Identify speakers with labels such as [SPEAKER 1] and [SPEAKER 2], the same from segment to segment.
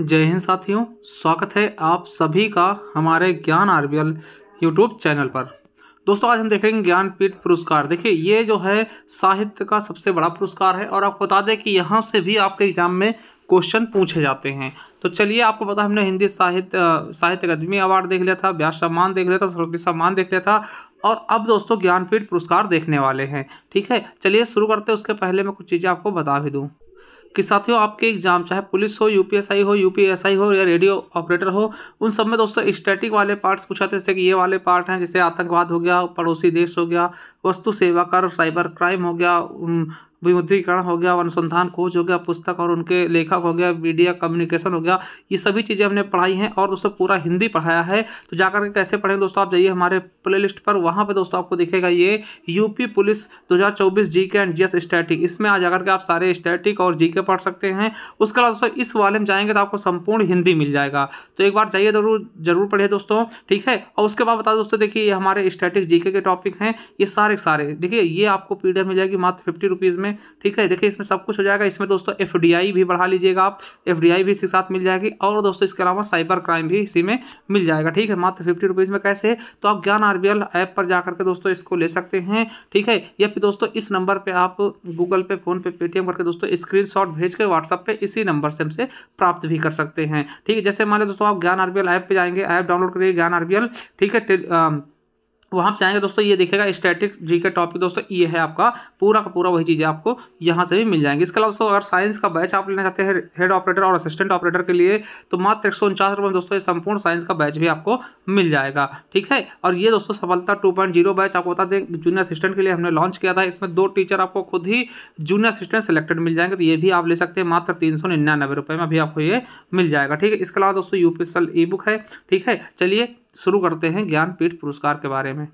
[SPEAKER 1] जय हिंद साथियों स्वागत है आप सभी का हमारे Gyan R B L YouTube channel पर दोस्तों आज हम देखेंगे ज्ञानपीठ पुरस्कार देखिए ये जो है साहित्य का सबसे बड़ा पुरस्कार है और आपको बता दें कि यहाँ से भी आपके एग्जाम में क्वेश्चन पूछे जाते हैं तो चलिए आपको पता हमने हिंदी साहित्य साहित्य अकादमी अवार्ड देख लिया था ब्यास सम्मान देख लिया था सरस्वती सम्मान देख लिया था और अब दोस्तों ज्ञानपीठ पुरस्कार देखने वाले हैं ठीक है चलिए शुरू करते हैं उसके पहले मैं कुछ चीज़ें आपको बता भी दूँ कि साथियों आपके एग्जाम चाहे पुलिस हो यूपीएसआई हो यूपीएसआई हो या रेडियो ऑपरेटर हो उन सब में दोस्तों स्टैटिक वाले पार्ट्स पूछा हैं जैसे कि ये वाले पार्ट हैं जैसे आतंकवाद हो गया पड़ोसी देश हो गया वस्तु सेवा कर साइबर क्राइम हो गया विमुद्रीकरण हो गया अनुसंधान खोज हो गया पुस्तक और उनके लेखक हो गया मीडिया कम्युनिकेशन हो गया ये सभी चीज़ें हमने पढ़ाई हैं और उसको पूरा हिंदी पढ़ाया है तो जाकर के कैसे पढ़ें दोस्तों आप जाइए हमारे प्ले पर वहाँ पर दोस्तों आपको दिखेगा ये यूपी पुलिस जी के एंड जी स्टैटिक इसमें आ जाकर के आप सारे स्टैटिक और जी पढ़ सकते हैं उसके अलावा दोस्तों इस वाले में जाएंगे तो आपको संपूर्ण हिंदी मिल जाएगा तो एक बार जाइए जरूर जरूर पढ़िए दोस्तों ठीक है और उसके बाद बता दोस्तों देखिए ये हमारे स्टैटिक जीके के टॉपिक हैं ये सारे सारे देखिए ये आपको पी मिल जाएगी मात्र फिफ्टी रुपीज़ में ठीक है देखिए इसमें सब कुछ हो जाएगा इसमें दोस्तों एफ भी बढ़ा लीजिएगा आप एफ भी इसके साथ मिल जाएगी और दोस्तों इसके अलावा साइबर क्राइम भी इसी में मिल जाएगा ठीक है मात्र फिफ्टी रुपीज़ में कैसे तो आप ज्ञान आर ऐप पर जा करके दोस्तों इसको ले सकते हैं ठीक है या फिर दोस्तों इस नंबर पर आप गूगल पे फोन पे पेटीएम करके दोस्तों स्क्रीन शॉट भेज के व्हाट्सअप पर इसी नंबर से हमसे प्राप्त भी कर सकते हैं ठीक है जैसे मान लो दोस्तों आप ज्ञान आर ऐप पर जाएंगे ऐप डाउनलोड करिए ज्ञान आर ठीक है वहाँ तो पर जाएंगे दोस्तों ये देखेगा स्टैटिक जी के टॉपिक दोस्तों ये है आपका पूरा का पूरा वही चीज़ें आपको यहाँ से भी मिल जाएंगे इसके अलावा दोस्तों अगर साइंस का बैच आप लेना चाहते हैं हेड ऑपरेटर और असिस्टेंट ऑपरेटर के लिए तो मात्र एक सौ में दोस्तों ये संपूर्ण साइंस का बैच भी आपको मिल जाएगा ठीक है और ये दोस्तों सफलता टू बैच आपको बता दें जूनियर असिस्टेंट के लिए हमने लॉन्च किया था इसमें दो टीचर आपको खुद ही जूनियर असिस्टेंट सेलेक्टेड मिल जाएंगे तो ये भी आप ले सकते हैं मात्र तीन सौ निन्यानवे रुपये में भी आपको ये मिल जाएगा ठीक है इसके अलावा दोस्तों यूपीएसएल ई बुक है ठीक है चलिए शुरू करते हैं ज्ञानपीठ पुरस्कार के बारे में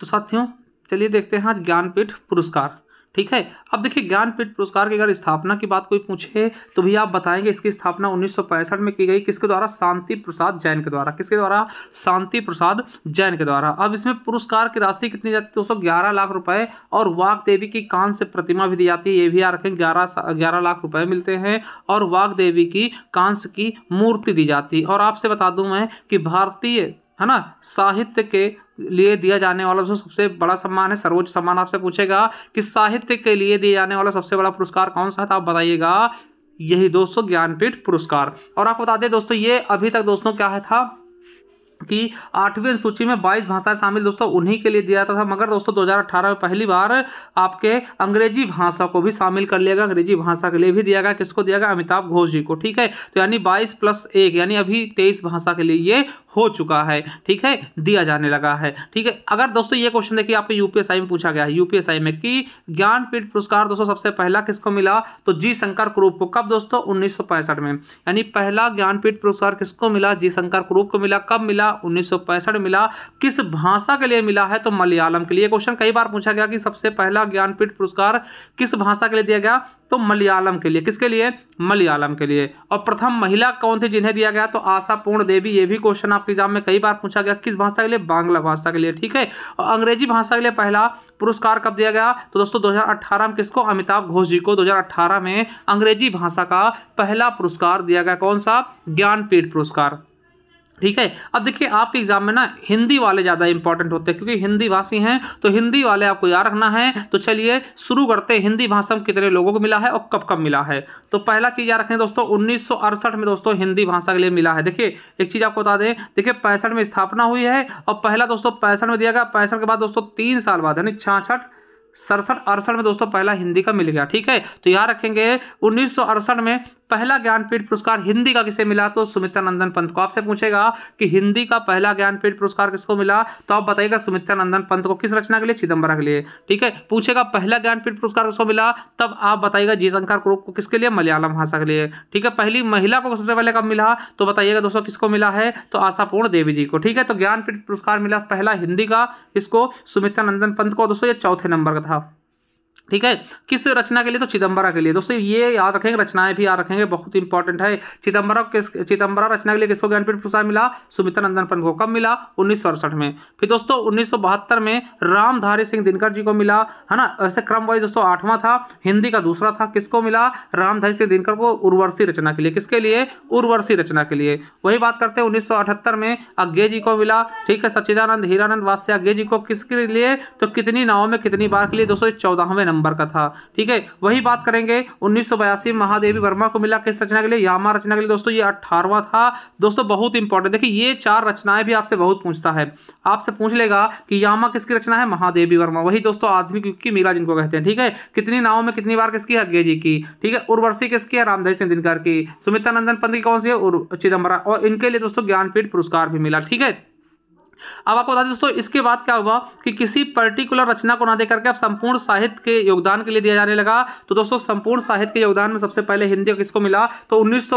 [SPEAKER 1] तो साथियों चलिए देखते हैं आज ज्ञानपीठ पुरस्कार ठीक है अब देखिए ज्ञानपीठ पुरस्कार की अगर स्थापना की बात कोई पूछे तो भी आप बताएंगे इसकी स्थापना उन्नीस में की गई किसके द्वारा शांति प्रसाद जैन के द्वारा किसके द्वारा शांति प्रसाद जैन के द्वारा अब इसमें पुरस्कार की राशि कितनी जाती है दो ग्यारह लाख रुपए और वाघ देवी की कांस्य प्रतिमा भी दी जाती है ये भी याद रखें ग्यारह ग्यारह लाख रुपए मिलते हैं और वाघ देवी की कांस्य की मूर्ति दी जाती है और आपसे बता दूं मैं कि भारतीय है ना साहित्य के लिए दिया जाने वाला जो सबसे बड़ा सम्मान है सर्वोच्च सम्मान आपसे पूछेगा कि साहित्य के लिए दिया जाने वाला सबसे बड़ा पुरस्कार कौन सा है तो आप बताइएगा यही दोस्तों ज्ञानपीठ पुरस्कार और आपको बता दें दोस्तों ये अभी तक दोस्तों क्या है था कि आठवीं सूची में 22 भाषाएं शामिल दोस्तों उन्हीं के लिए दिया जाता था मगर दोस्तों 2018 में पहली बार आपके अंग्रेजी भाषा को भी शामिल कर लिया गया अंग्रेजी भाषा के लिए भी दिया गया किसको दिया गया अमिताभ घोष जी को ठीक है तो यानी 22 प्लस एक यानी अभी 23 भाषा के लिए ये हो चुका है ठीक है दिया जाने लगा है ठीक है अगर दोस्तों ये क्वेश्चन देखिए आपको यूपीएसआई में पूछा गया है यूपीएसआई में कि ज्ञानपीठ पुरस्कार दोस्तों सबसे पहला किसको मिला तो जी शंकर क्रूप को कब दोस्तों उन्नीस में यानी पहला ज्ञानपीठ पुरस्कार किसको मिला जी शंकर क्रूप को मिला कब मिला उन्नीस मिला किस भाषा के लिए मिला है तो मलयालम के लिए क्वेश्चन कई बार पूछा गया कि सबसे पहला ज्ञानपीठ पुरस्कार किस भाषा के लिए दिया गया तो मलयालम के लिए किसके लिए मलयालम के लिए और प्रथम महिला कौन थी जिन्हें दिया गया तो आशा पूर्ण देवी ये भी क्वेश्चन आपके एग्जाम में कई बार पूछा गया किस भाषा के लिए बांग्ला भाषा के लिए ठीक है और अंग्रेजी भाषा के लिए पहला पुरस्कार कब दिया गया तो दोस्तों दो में किसको अमिताभ घोष जी को दो में अंग्रेजी भाषा का पहला पुरस्कार दिया गया कौन सा ज्ञानपीठ पुरस्कार ठीक है अब देखिए आपके एग्जाम में ना हिंदी वाले ज़्यादा इंपॉर्टेंट होते हैं क्योंकि हिंदी भाषी हैं तो हिंदी वाले आपको याद रखना है तो चलिए शुरू करते हैं हिंदी भाषा में कितने लोगों को मिला है और कब कब मिला है तो पहला चीज़ याद रखें दोस्तों उन्नीस में दोस्तों हिंदी भाषा के लिए मिला है देखिए एक चीज़ आपको बता दें देखिए पैंसठ में स्थापना हुई है और पहला दोस्तों पैंसठ में दिया गया पैंसठ के बाद दोस्तों तीन साल बाद यानी छाछठ सड़सठ अड़सठ में दोस्तों पहला हिंदी का मिल गया ठीक है तो यहाँ रखेंगे उन्नीस में पहला ज्ञानपीठ पुरस्कार हिंदी का किसे मिला तो सुमित्रा नंदन पंत को आपसे पूछेगा कि हिंदी का पहला ज्ञानपीठ पुरस्कार किसको मिला तो आप बताइएगा सुमित्रा नंदन पंत को किस रचना के लिए चिदम्बरा के लिए ठीक है पूछेगा पहला ज्ञानपीठ पुरस्कार किसको मिला तब आप बताइएगा जयशंकर क्रूप को किसके लिए मलयालम भाषा के लिए ठीक है पहली महिला को सबसे पहले कब मिला तो बताइएगा दोस्तों किसको मिला है तो आशापूर्ण देवी जी को ठीक है तो ज्ञानपीठ पुरस्कार मिला पहला हिंदी का इसको सुमित्रा नंदन पंत को दोस्तों ये चौथे नंबर का था ठीक है किस रचना के लिए तो चिदम्बरा के लिए दोस्तों ये याद रखेंगे रचनाएं भी याद रखेंगे बहुत इंपॉर्टेंट है चिदम्बरा किस चिदम्बरा रचना के लिए किसको ज्ञानपीठ पुरस्कार मिला सुमित्रा नंदन पंत को कब मिला उन्नीस में फिर दोस्तों उन्नीस में रामधारी सिंह दिनकर जी को मिला है ना ऐसे क्रम वाइज दोस्तों आठवां था हिंदी का दूसरा था किसको मिला रामधारी सिंह दिनकर को उर्वरसी रचना के लिए किसके लिए उर्वरसी रचना के लिए वही बात करते हैं उन्नीस में अज्ञे जी को मिला ठीक है सच्चिदानंद हीरानंद वास्य अज्ञे जी को किसके लिए तो कितनी नावों में कितनी बार के लिए दोस्तों चौदहवें नंबर का था ठीक है वही बात करेंगे उन्नीस महादेवी वर्मा को मिला किस रचना के लिए यामा रचना के लिए दोस्तों ये अठारवा था दोस्तों बहुत इंपॉर्टेंट देखिए ये चार रचनाएं भी आपसे बहुत पूछता है आपसे पूछ लेगा कि यामा किसकी रचना है महादेवी वर्मा वही दोस्तों आधुनिक युग की मीरा जिनको कहते हैं ठीक है कितनी नाव में कितनी बार किसकी है जी की ठीक है उर्वर्षी किसकी है रामधई सिंह दिनकर की सुमित्रा नंदन पंत की कौन सी है चिदम्बरा और इनके लिए दोस्तों ज्ञानपीठ पुरस्कार भी मिला ठीक है अब आपको बता दोस्तों इसके बाद क्या हुआ कि किसी पर्टिकुलर रचना को ना देकर के अब संपूर्ण साहित्य के योगदान के लिए दिया जाने लगा तो दोस्तों संपूर्ण साहित्य के योगदान में सबसे पहले हिंदी किसको मिला तो उन्नीस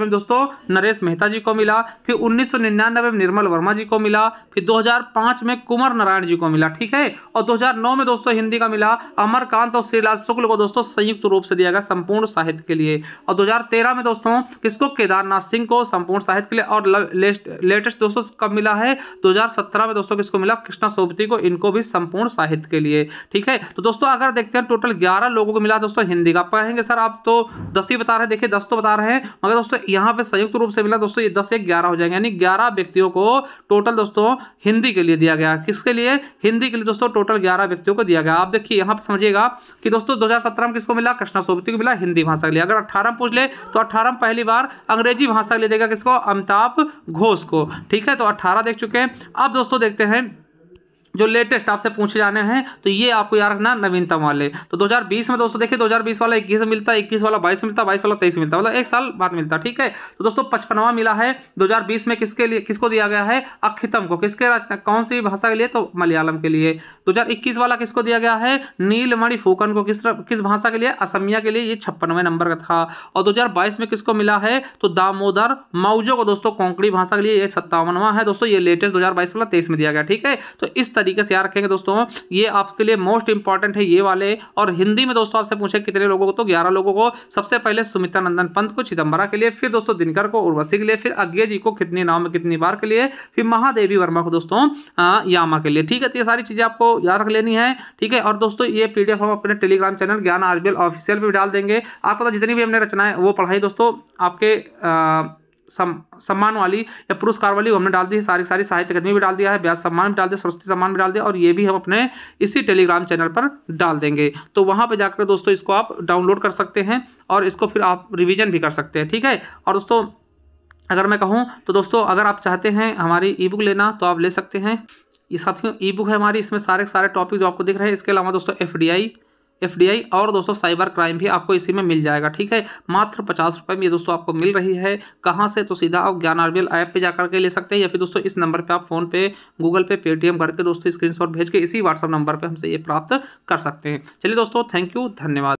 [SPEAKER 1] में दोस्तों नरेश मेहता जी को मिला फिर उन्नीस में निर्मल वर्मा जी को मिला फिर दो में कुमार नारायण जी को मिला ठीक है और दो में दोस्तों हिंदी का मिला अमरकांत और श्रीलाल शुक्ल को दोस्तों संयुक्त रूप से दिया गया संपूर्ण साहित्य के लिए और दो में दोस्तों किसको केदारनाथ सिंह को संपूर्ण साहित्य के लिए और लेटेस्ट दोस्तों कब मिला है दो 2017 में दोस्तों किसको मिला कृष्णा सोबती को इनको भी संपूर्ण साहित्य के लिए ठीक है तो दोस्तों अगर देखते हैं टोटल ग्यारह लोगों को मिला दोस्तों हिंदी का कहेंगे सर आप तो दस ही बता रहे हैं देखिए दस तो बता रहे हैं मगर दोस्तों यहाँ पे संयुक्त रूप से मिला दोस्तों ये दस एक ग्यारह हो जाएंगे यानी ग्यारह व्यक्तियों को टोटल दोस्तों हिंदी के लिए दिया गया किसके लिए हिंदी के लिए दोस्तों टोटल ग्यारह व्यक्तियों को दिया गया आप देखिए यहाँ पर समझिएगा कि दोस्तों दो में किसको मिला कृष्णा सोबती को मिला हिंदी भाषा के लिए अगर अट्ठारह पूछ ले तो अट्ठारह पहली बार अंग्रेजी भाषा के लिए देगा किसको अमिताभ घोष को ठीक है तो अट्ठारह देख चुके हैं अब दोस्तों देखते हैं जो लेटेस्ट आपसे पूछे जाने हैं तो ये आपको याद रखना नवीनतम वाले तो 2020 में दोस्तों देखिए 2020 वाला 21 मिलता है 21 वाला 22 मिलता है 22 वाला 23 मिलता है मतलब एक साल बाद मिलता है ठीक है तो दोस्तों पचपनवा मिला है 2020 में किसके लिए किसको दिया गया है अखितम को किसके कौन सी भाषा के लिए तो मलयालम के लिए दो वाला किसको दिया गया है नीलमणि फूकन को किस किस भाषा के लिए असमिया के लिए ये छप्पनवे नंबर का था और दो में किसको मिला है तो दामोदर मौजो को दोस्तों कोंकड़ी भाषा के लिए ये सत्तावनवा है दोस्तों ये लेटेस्ट दो वाला तेईस में दिया गया ठीक है तो इस तरीके से याद रखेंगे दोस्तों ये आपके लिए मोस्ट इंपॉर्टेंट है ये वाले और हिंदी में दोस्तों आपसे पूछे कितने लोगों को तो ग्यारह लोगों को सबसे पहले सुमित्रा नंदन पंत को चिदम्बरा के लिए फिर दोस्तों दिनकर को उर्वशी के लिए फिर अज्ञे जी को कितनी नाम में कितनी बार के लिए फिर महादेवी वर्मा को दोस्तों यामा के लिए ठीक है तो ये सारी चीज़ें आपको याद रख लेनी है ठीक है और दोस्तों ये पीडीएफ हम अपने Telegram channel Gyan RBL official पर भी डाल देंगे आपको पता तो जितनी भी हमने रचना है वो पढ़ाई दोस्तों आपके आ, सम, सम्मान वाली या पुरस्कार वाली हमने डाल दी है सारी सारी साहित्य अकादमी भी डाल दिया है ब्यास सम्मान भी डाल दिया सरस्वती सम्मान भी डाल दिया और ये भी हम अपने इसी टेलीग्राम चैनल पर डाल देंगे तो वहाँ पर जाकर दोस्तों इसको आप डाउनलोड कर सकते हैं और इसको फिर आप रिविजन भी कर सकते हैं ठीक है और दोस्तों अगर मैं कहूँ तो दोस्तों अगर आप चाहते हैं हमारी ई बुक लेना तो आप ले सकते हैं ये साथियों ई बुक है हमारी इसमें सारे सारे टॉपिक जो आपको दिख रहे हैं इसके अलावा दोस्तों एफ डी आई एफडीआई और दोस्तों साइबर क्राइम भी आपको इसी में मिल जाएगा ठीक है मात्र पचास रुपये में ये दोस्तों आपको मिल रही है कहाँ से तो सीधा आप ज्ञान आरबीएल ऐप पे जाकर के ले सकते हैं या फिर दोस्तों इस नंबर पे आप फोन पे गूगल पे पेटीएम करके दोस्तों स्क्रीनशॉट भेज के इसी व्हाट्सअप नंबर पर हमसे ये प्राप्त कर सकते हैं चलिए दोस्तों थैंक यू धन्यवाद